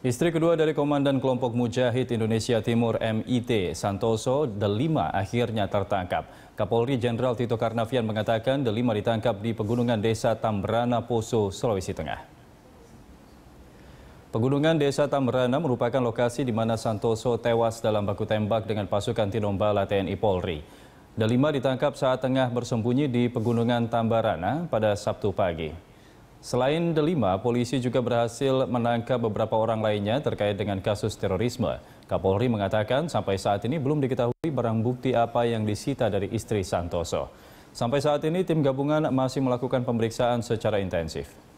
Istri kedua dari Komandan Kelompok Mujahid Indonesia Timur MIT, Santoso, Delima akhirnya tertangkap. Kapolri Jenderal Tito Karnavian mengatakan Delima ditangkap di pegunungan desa Tambrana, Poso, Sulawesi Tengah. Pegunungan desa Tambrana merupakan lokasi di mana Santoso tewas dalam baku tembak dengan pasukan Tinombala TNI Polri. Delima ditangkap saat tengah bersembunyi di pegunungan Tambrana pada Sabtu pagi. Selain delima, polisi juga berhasil menangkap beberapa orang lainnya terkait dengan kasus terorisme. Kapolri mengatakan sampai saat ini belum diketahui barang bukti apa yang disita dari istri Santoso. Sampai saat ini tim gabungan masih melakukan pemeriksaan secara intensif.